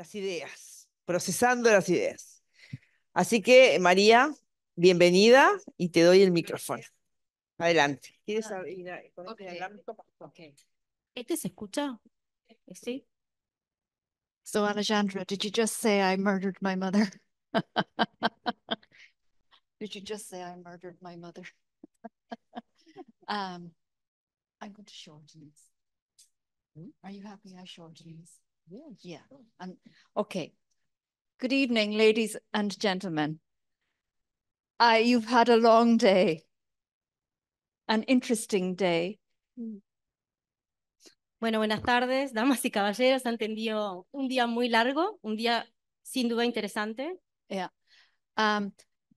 las ideas, procesando las ideas. Así que, María, bienvenida y te doy el micrófono. Adelante. ¿Quieres ah, okay. Este okay. ¿Este se ¿Sí? So, Alejandra, did you just say I murdered my mother? did you just say I murdered my mother? I'm um, going to shorten this. Hmm? Are you happy I shorten this? Yeah. And okay. Good evening, ladies and gentlemen. I, you've had a long day, an interesting day. Mm. Bueno, buenas tardes, damas y caballeros. Han tenido un día muy largo, un día sin duda interesante. Yeah. Um,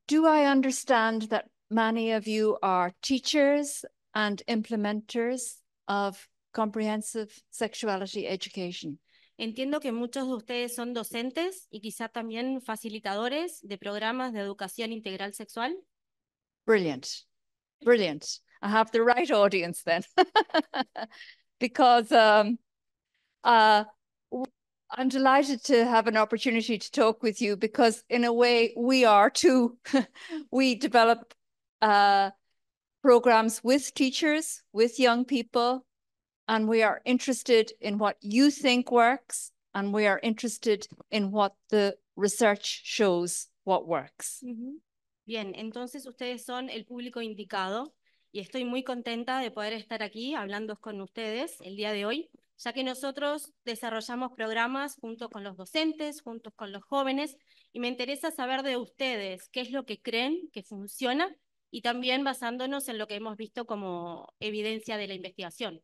do I understand that many of you are teachers and implementers of comprehensive sexuality education? Entiendo que muchos de ustedes son docentes y quizá también facilitadores de programas de educación integral sexual. Brilliant. Brilliant. I have the right audience then. because um, uh, I'm delighted to have an opportunity to talk with you because, in a way, we are too. we develop uh, programs with teachers, with young people, and we are interested in what you think works and we are interested in what the research shows what works. Bien, entonces ustedes son el público indicado y estoy muy contenta de poder estar aquí hablando con ustedes el día de hoy, ya que nosotros desarrollamos programas junto con los docentes, junto con los jóvenes y me interesa saber de ustedes qué es lo que creen que funciona y también basándonos en lo que hemos visto como evidencia de la investigación.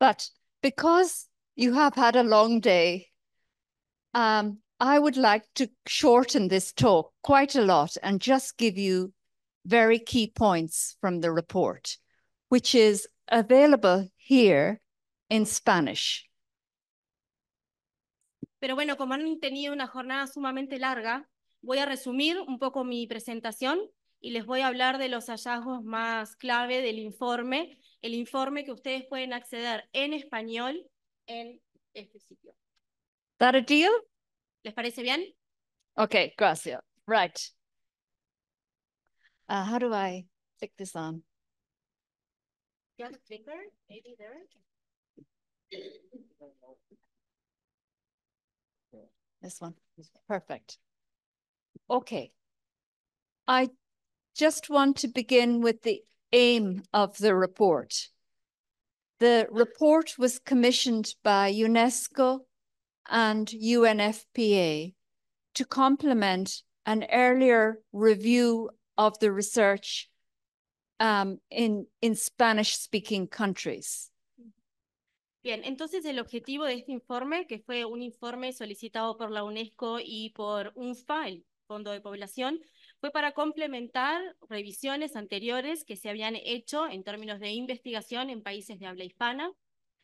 But because you have had a long day, um, I would like to shorten this talk quite a lot and just give you very key points from the report, which is available here in Spanish. Pero bueno, como han tenido una jornada sumamente larga, voy a resumir un poco mi presentación y les voy a hablar de los hallazgos más clave del informe el informe que ustedes pueden acceder en español en este sitio. That a deal? ¿Les parece bien? Okay, gracias. Right. Uh, how do I click this on? Maybe there? This one. Perfect. Okay. I just want to begin with the aim of the report. The report was commissioned by UNESCO and UNFPA to complement an earlier review of the research um, in, in Spanish speaking countries. Bien, entonces el objetivo de este informe, que fue un informe solicitado por la UNESCO y por UNFPA, el Fondo de Población, fue para complementar revisiones anteriores que se habían hecho en términos de investigación en países de habla hispana.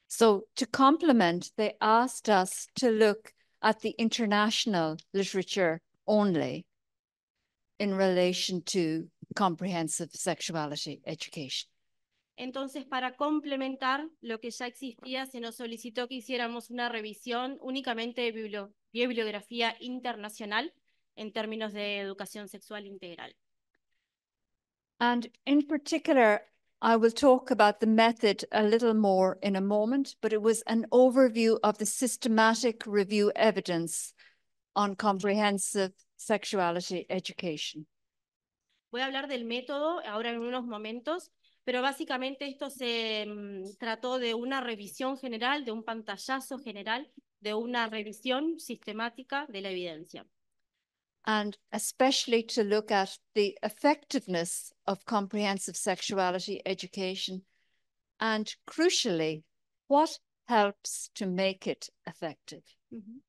So, to complement, they asked us to look at the international literature only in relation to comprehensive sexuality education. Entonces, para complementar lo que ya existía, se nos solicitó que hiciéramos una revisión únicamente de bibliografía internacional en términos de educación sexual integral. And in particular, I will talk about the method a little more in a moment, but it was an overview of the systematic review evidence on comprehensive sexuality education. Voy a hablar del método ahora en unos momentos, pero básicamente esto se mm, trató de una revisión general, de un pantallazo general, de una revisión sistemática de la evidencia. and especially to look at the effectiveness of comprehensive sexuality education and crucially, what helps to make it effective. Mm -hmm.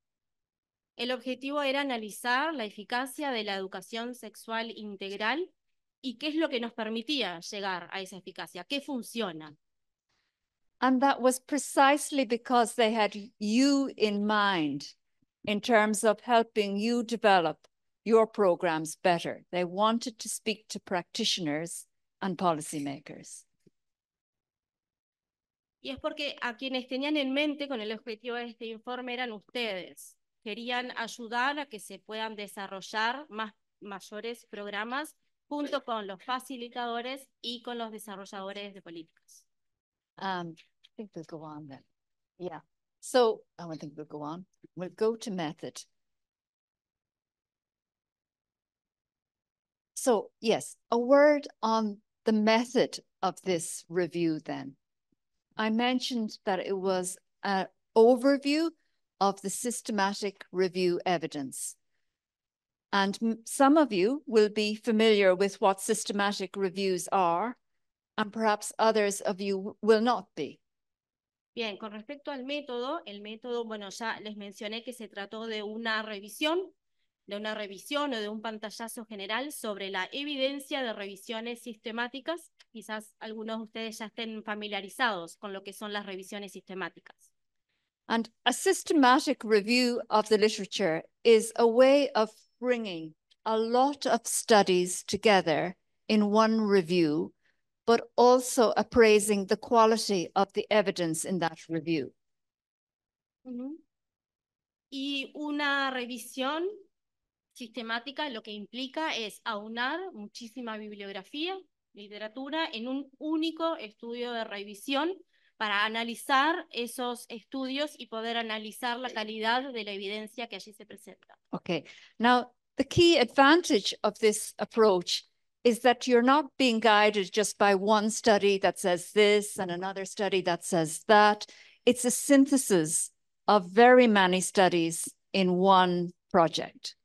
El objetivo era analizar la eficacia de la educación sexual integral y qué es lo que nos permitía llegar a esa eficacia, qué funciona. And that was precisely because they had you in mind in terms of helping you develop your programs better. They wanted to speak to practitioners and policymakers. Y es porque a quienes tenían en mente con el objetivo de este informe eran ustedes. Querían ayudar a que se puedan desarrollar más mayores programas junto con los facilitadores y con los desarrolladores de políticas. Um, I think we'll go on then. Yeah. So I don't think we'll go on. We'll go to method. So yes, a word on the method of this review then. I mentioned that it was an overview of the systematic review evidence. And some of you will be familiar with what systematic reviews are, and perhaps others of you will not be. Bien, con respecto al método, el método, bueno, ya les mencioné que se trató de una revisión de una revisión o de un pantallazo general sobre la evidencia de revisiones sistemáticas. Quizás algunos de ustedes ya estén familiarizados con lo que son las revisiones sistemáticas. And a systematic review of the literature is a way of bringing a lot of studies together in one review, but also appraising the quality of the evidence in that review. Y una revisión sistemática lo que implica es aunar muchísima bibliografía, literatura, en un único estudio de revisión para analizar esos estudios y poder analizar la calidad de la evidencia que allí se presenta. Okay. Now, the key advantage of this approach is that you're not being guided just by one study that says this and another study that says that. It's a synthesis of very many studies in one project.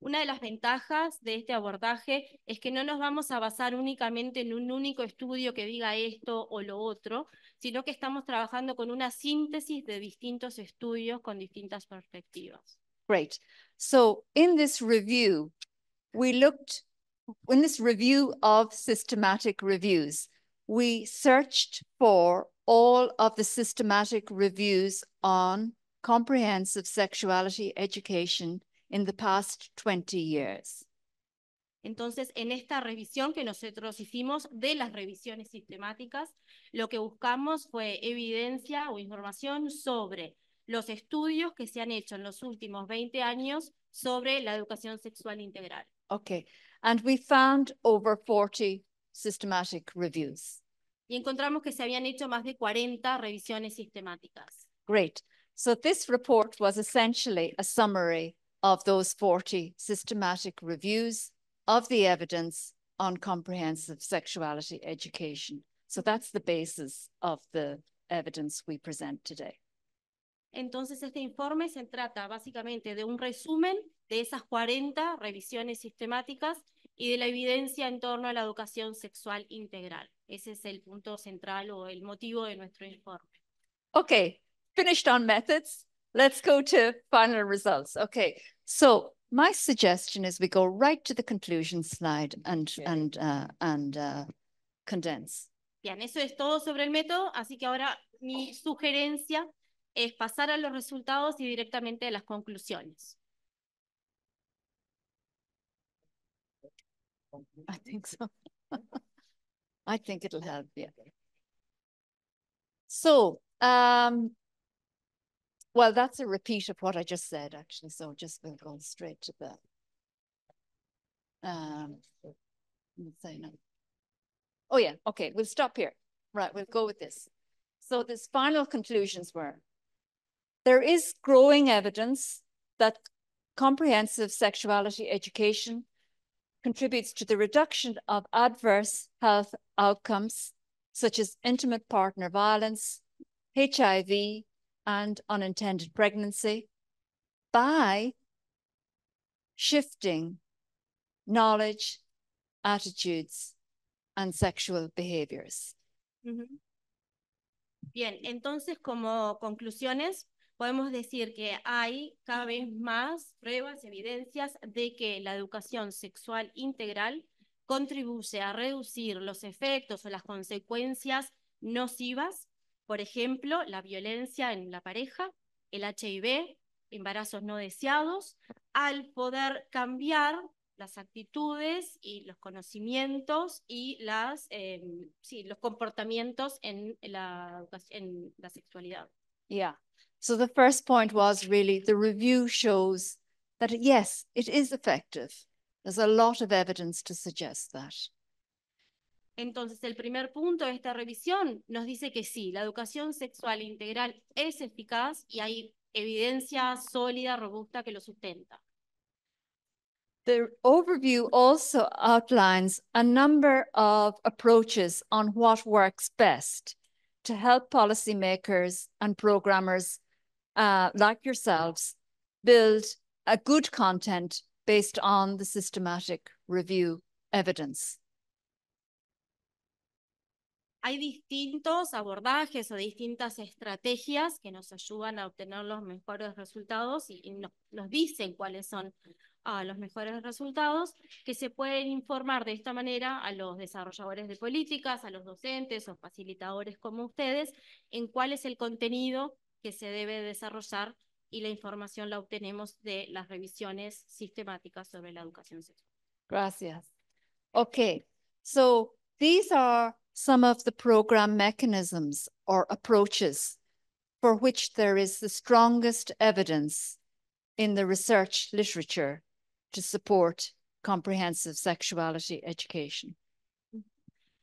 Una de las ventajas de este abordaje es que no nos vamos a basar únicamente en un único estudio que diga esto o lo otro, sino que estamos trabajando con una síntesis de distintos estudios con distintas perspectivas. Great. So in this review, we looked, in this review of systematic reviews, we searched for all of the systematic reviews on comprehensive sexuality education in the past 20 years. Entonces, en esta revisión que nosotros hicimos de las revisiones sistemáticas, lo que buscamos fue evidencia o información sobre los estudios que se han hecho en los últimos 20 años sobre la educación sexual integral. Okay, and we found over 40 systematic reviews. Y encontramos que se habían hecho más de 40 revisiones sistemáticas. Great. So this report was essentially a summary of those 40 systematic reviews of the evidence on comprehensive sexuality education. So that's the basis of the evidence we present today. Entonces, este informe se trata básicamente de un resumen de esas 40 revisiones sistemáticas y de la evidencia en torno a la educación sexual integral. Ese es el punto central o el motivo de nuestro informe. Okay, finished on methods let's go to final results. Okay, so my suggestion is we go right to the conclusion slide and yeah. and uh, and uh, condense. Bien, eso es todo sobre el método, así que ahora mi sugerencia es pasar a los resultados y directamente a las conclusiones. I think so. I think it'll help, yeah. So, um, well, that's a repeat of what I just said, actually. So just we'll go straight to that. Um, say no. Oh, yeah. Okay. We'll stop here. Right. We'll go with this. So this final conclusions were there is growing evidence that comprehensive sexuality education contributes to the reduction of adverse health outcomes such as intimate partner violence, HIV, and unintended pregnancy by shifting knowledge, attitudes, and sexual behaviors. Bien, entonces como conclusiones, podemos decir que hay cada vez más pruebas, evidencias de que la educación sexual integral contribuye a reducir los efectos o las consecuencias nocivas por ejemplo, la violencia en la pareja, el HIV, embarazos no deseados, al poder cambiar las actitudes y los conocimientos y las, eh, sí, los comportamientos en la, en la sexualidad. Yeah. So the first point was really the review shows that yes, it is effective. There's a lot of evidence to suggest that. Entonces, el primer punto de esta revisión nos dice que sí, la educación sexual integral es eficaz y hay evidencia sólida, robusta que lo sustenta. The overview also outlines a number of approaches on what works best to help policymakers and programmers uh, like yourselves build a good content based on the systematic review evidence. hay distintos abordajes o distintas estrategias que nos ayudan a obtener los mejores resultados y, nos dicen cuáles son ah, los mejores resultados que se pueden informar de esta manera a los desarrolladores de políticas, a los docentes o facilitadores como ustedes, en cuál es el contenido que se debe desarrollar y la información la obtenemos de las revisiones sistemáticas sobre la educación sexual. Gracias. Okay, so these are some of the program mechanisms or approaches for which there is the strongest evidence in the research literature to support comprehensive sexuality education.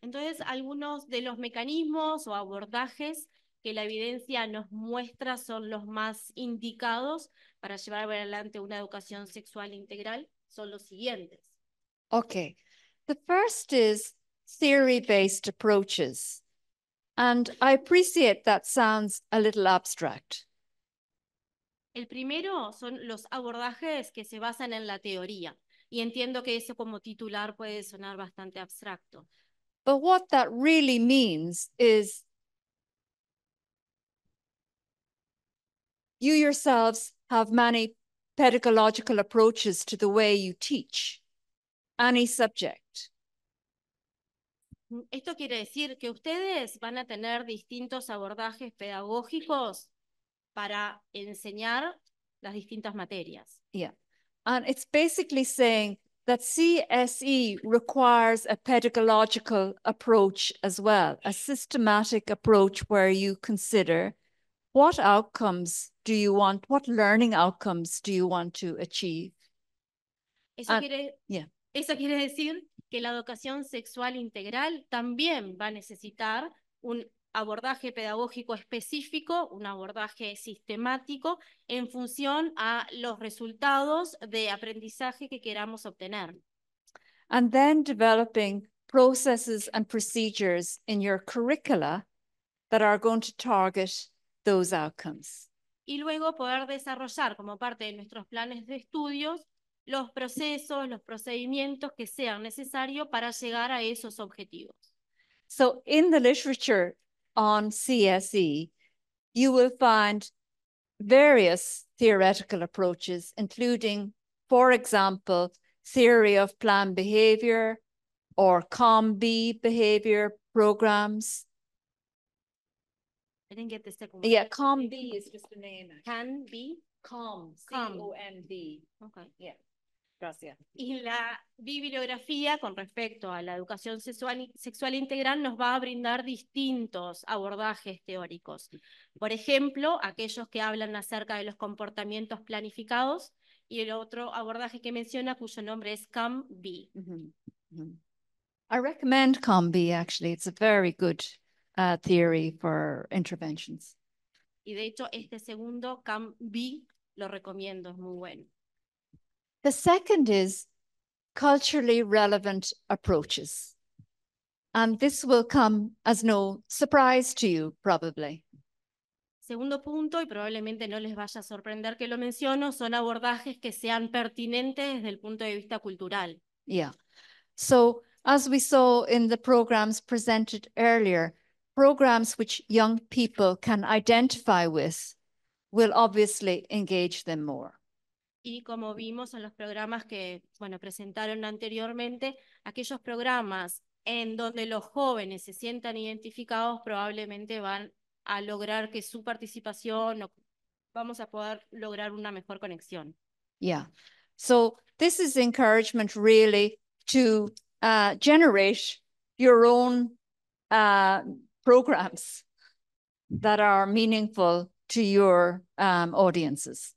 Entonces, algunos de los mecanismos o abordajes que la evidencia nos muestra son los más indicados para llevar adelante una educación sexual integral son los siguientes. Okay. The first is theory-based approaches. And I appreciate that sounds a little abstract. El primero son los abordajes que se basan en la teoría. Y entiendo que eso como titular puede sonar bastante abstracto. But what that really means is you yourselves have many pedagogical approaches to the way you teach any subject. Esto quiere decir que ustedes van a tener distintos abordajes pedagógicos para enseñar las distintas materias. Yeah. And it's basically saying that CSE requires a pedagogical approach as well, a systematic approach where you consider what outcomes do you want, what learning outcomes do you want to achieve? Eso, and, quiere, yeah. eso quiere decir que la educación sexual integral también va a necesitar un abordaje pedagógico específico, un abordaje sistemático en función a los resultados de aprendizaje que queramos obtener. Y luego poder desarrollar como parte de nuestros planes de estudios los procesos, los procedimientos que sean necesarios para llegar a esos objetivos. So in the literature on CSE, you will find various theoretical approaches, including, for example, theory of planned behavior or COMB behavior programs. I didn't get the second one. Yeah, COMB is just a name. Can be? COM, C-O-M-B. Okay. Yeah. Gracias. Y la bibliografía con respecto a la educación sexual, sexual, integral nos va a brindar distintos abordajes teóricos. Por ejemplo, aquellos que hablan acerca de los comportamientos planificados y el otro abordaje que menciona cuyo nombre es cam I recommend CAMB actually. It's a very good uh, theory for interventions. Y de hecho este segundo CAMB lo recomiendo, es muy bueno. The second is culturally relevant approaches. And this will come as no surprise to you, probably. Segundo punto, y probablemente no les vaya a sorprender que lo menciono, son abordajes que sean pertinentes desde el punto de vista cultural. Yeah. So, as we saw in the programs presented earlier, programs which young people can identify with will obviously engage them more. y como vimos en los programas que bueno, presentaron anteriormente, aquellos programas en donde los jóvenes se sientan identificados probablemente van a lograr que su participación o vamos a poder lograr una mejor conexión. Yeah. So this is encouragement really to uh, generate your own uh, programs that are meaningful to your um, audiences.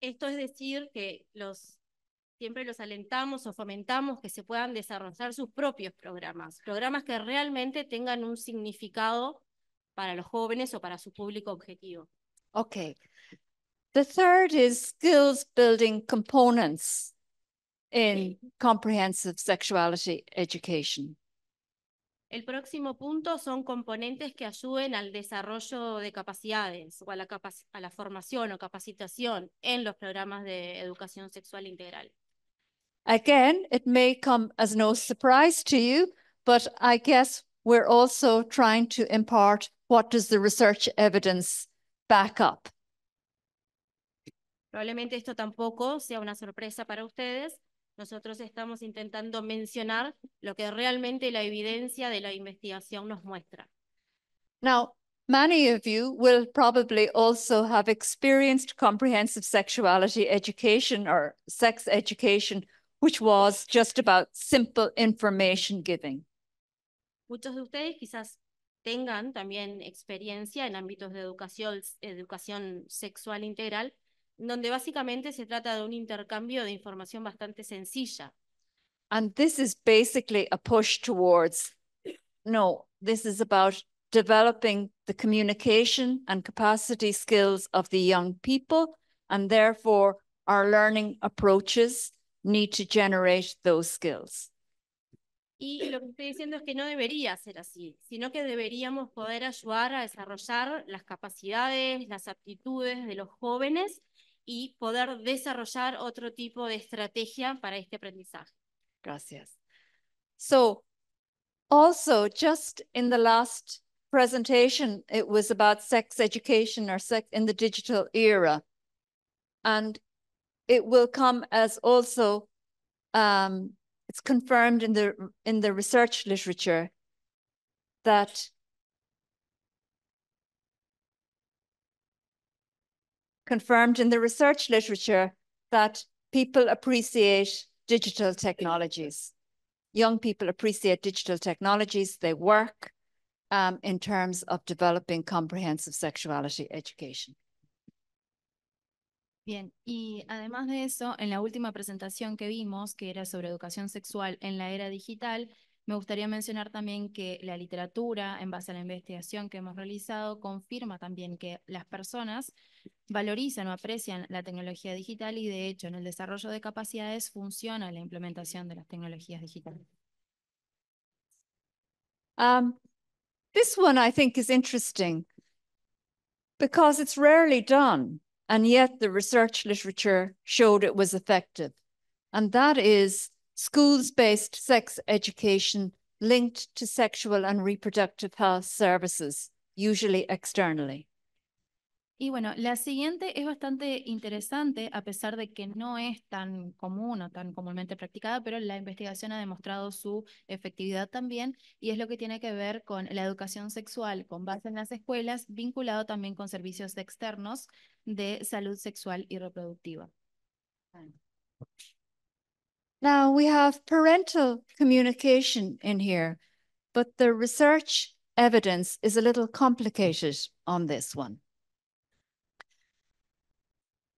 Esto es decir que los, siempre los alentamos o fomentamos que se puedan desarrollar sus propios programas, programas que realmente tengan un significado para los jóvenes o para su público objetivo. Okay. The third is skills building components in comprehensive sexuality education. El próximo punto son componentes que ayuden al desarrollo de capacidades o a la, formación o capacitación en los programas de educación sexual integral. Again, it may come as no surprise to you, but I guess we're also trying to impart what does the research evidence back up. Probablemente esto tampoco sea una sorpresa para ustedes, nosotros estamos intentando mencionar lo que realmente la evidencia de la investigación nos muestra. Now, many of you will probably also have experienced comprehensive sexuality education or sex education, which was just about simple information giving. Muchos de ustedes quizás tengan también experiencia en ámbitos de educación, educación sexual integral, donde básicamente se trata de un intercambio de información bastante sencilla. And this is basically a push towards, no, this is about developing the communication and capacity skills of the young people, and therefore our learning approaches need to generate those skills. Y lo que estoy diciendo es que no debería ser así, sino que deberíamos poder ayudar a desarrollar las capacidades, las aptitudes de los jóvenes y poder desarrollar otro tipo de estrategia para este aprendizaje. Gracias. So, also, just in the last presentation, it was about sex education or sex in the digital era. And it will come as also, um, it's confirmed in the, in the research literature that confirmed in the research literature that people appreciate digital technologies. Young people appreciate digital technologies. They work um, in terms of developing comprehensive sexuality education. Bien, y además de eso, en la última presentación que vimos, que era sobre educación sexual en la era digital, Me gustaría mencionar también que la literatura, en base a la investigación que hemos realizado, confirma también que las personas valorizan o aprecian la tecnología digital y de hecho en el desarrollo de capacidades funciona la implementación de las tecnologías digitales. Um, this one I think is interesting because it's rarely done, and yet the research literature showed it was effective. And that is schools-based sex education linked to sexual and reproductive health services, usually externally. Y bueno, la siguiente es bastante interesante, a pesar de que no es tan común o tan comúnmente practicada, pero la investigación ha demostrado su efectividad también, y es lo que tiene que ver con la educación sexual con base en las escuelas, vinculado también con servicios externos de salud sexual y reproductiva. Now we have parental communication in here, but the research evidence is a little complicated on this one.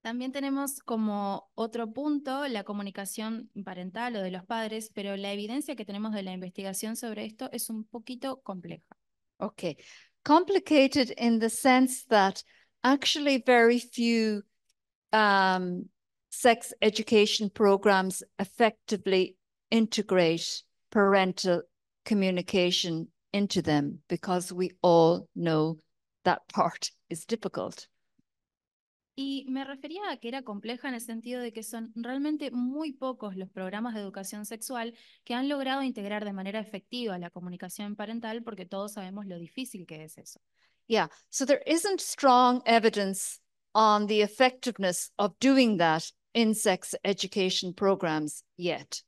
También tenemos como otro punto la comunicación parental o de los padres, pero la evidencia que tenemos de la investigación sobre esto es un poquito compleja. Okay, complicated in the sense that actually very few um, sex education programs effectively integrate parental communication into them because we all know that part is difficult. Y me refería a que era compleja en el sentido de que son realmente muy pocos los programas de educación sexual que han logrado integrar de manera efectiva la comunicación parental porque todos sabemos lo difícil que es eso. Yeah, so there isn't strong evidence on the effectiveness of doing that in sex education programs yet.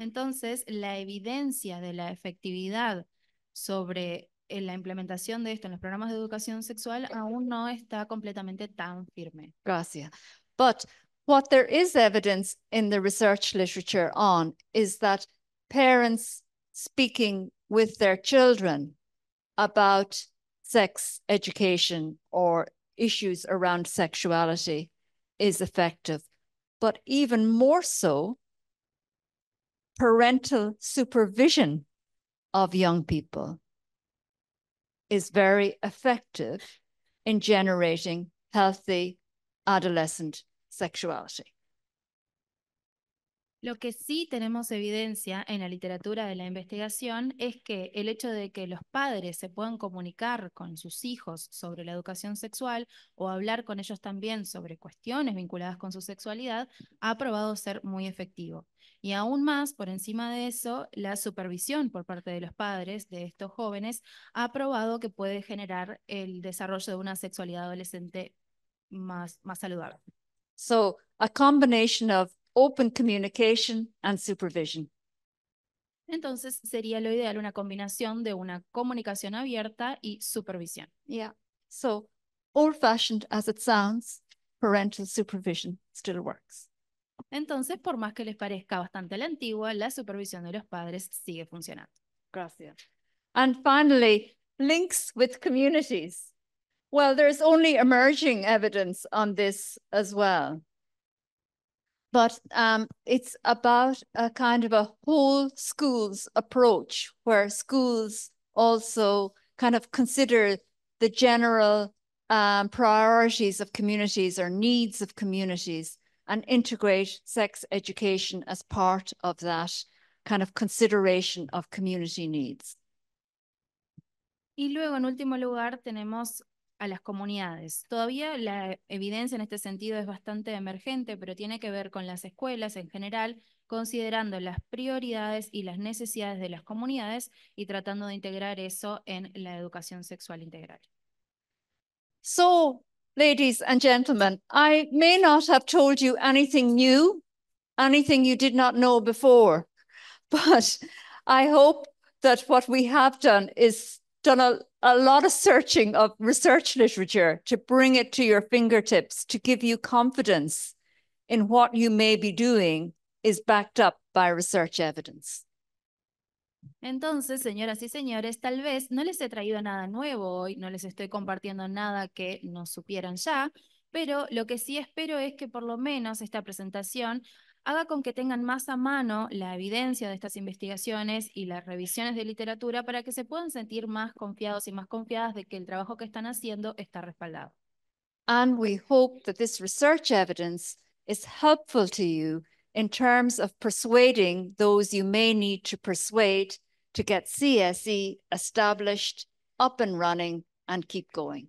Entonces, la evidencia de la efectividad sobre eh, la implementación de esto en los programas de educación sexual aún no está completamente tan firme. Gracias. But what there is evidence in the research literature on is that parents speaking with their children about sex education or issues around sexuality is effective, but even more so, parental supervision of young people is very effective in generating healthy adolescent sexuality. Lo que sí tenemos evidencia en la literatura de la investigación es que el hecho de que los padres se puedan comunicar con sus hijos sobre la educación sexual o hablar con ellos también sobre cuestiones vinculadas con su sexualidad ha probado ser muy efectivo. Y aún más, por encima de eso, la supervisión por parte de los padres de estos jóvenes ha probado que puede generar el desarrollo de una sexualidad adolescente más, más saludable. So, a combination of open communication and supervision. Entonces sería lo ideal una combinación de una comunicación abierta y supervisión. Yeah. So, old fashioned as it sounds, parental supervision still works. Entonces, por más que les parezca bastante la antigua, la supervisión de los padres sigue funcionando. Gracias. And finally, links with communities. Well, there's only emerging evidence on this as well but um, it's about a kind of a whole schools approach where schools also kind of consider the general um, priorities of communities or needs of communities and integrate sex education as part of that kind of consideration of community needs. Y luego, en último lugar, tenemos a las comunidades. Todavía la evidencia en este sentido es bastante emergente, pero tiene que ver con las escuelas en general, considerando las prioridades y las necesidades de las comunidades y tratando de integrar eso en la educación sexual integral. So, ladies and gentlemen, I may not have told you anything new, anything you did not know before, but I hope that what we have done is done a, lot of searching of research literature to bring it to your fingertips to give you confidence in what you may be doing is backed up by research evidence. Entonces, señoras y señores, tal vez no les he traído nada nuevo hoy, no les estoy compartiendo nada que no supieran ya, pero lo que sí espero es que por lo menos esta presentación haga con que tengan más a mano la evidencia de estas investigaciones y las revisiones de literatura para que se puedan sentir más confiados y más confiadas de que el trabajo que están haciendo está respaldado. And we hope that this research evidence is helpful to you in terms of persuading those you may need to persuade to get CSE established, up and running, and keep going.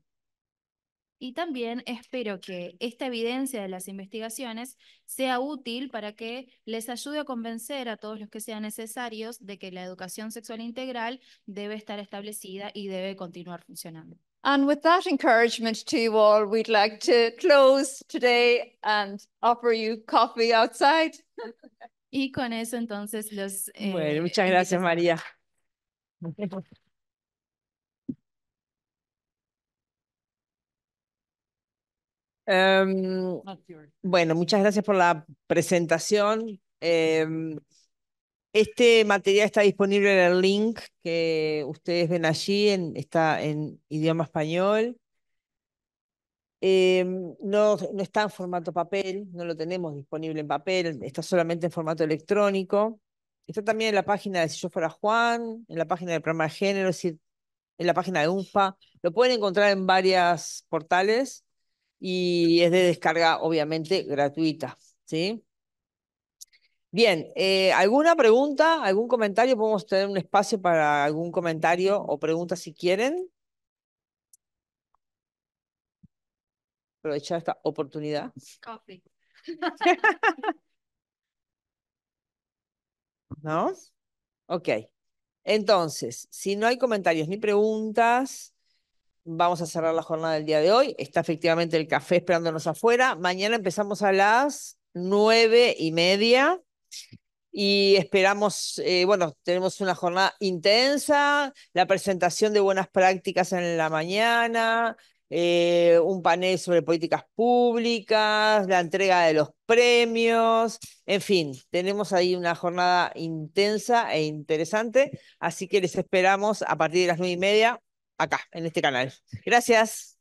Y también espero que esta evidencia de las investigaciones sea útil para que les ayude a convencer a todos los que sean necesarios de que la educación sexual integral debe estar establecida y debe continuar funcionando. And with that encouragement to you all, we'd like to close today and offer you coffee outside. y con eso entonces los... Eh, bueno, muchas gracias María. Em, bueno, muchas gracias por la presentación. Em, este material está disponible en el link que ustedes ven allí, en, está en idioma español. Em, no, no, está en formato papel, no lo tenemos disponible en papel, está solamente en formato electrónico. Está también en la página de Si yo fuera Juan, en la página del programa de género, es decir, en la página de UNFA. Lo pueden encontrar en varios portales y es de descarga, obviamente, gratuita. ¿sí? Bien, eh, ¿alguna pregunta, algún comentario? Podemos tener un espacio para algún comentario o pregunta si quieren. Aprovechar esta oportunidad. Coffee. ¿No? Ok. Entonces, si no hay comentarios ni preguntas, Vamos a cerrar la jornada del día de hoy. Está efectivamente el café esperándonos afuera. Mañana empezamos a las nueve y media y esperamos, eh, bueno, tenemos una jornada intensa, la presentación de buenas prácticas en la mañana, eh, un panel sobre políticas públicas, la entrega de los premios, en fin, tenemos ahí una jornada intensa e interesante, así que les esperamos a partir de las nueve y media acá, en este canal. Gracias.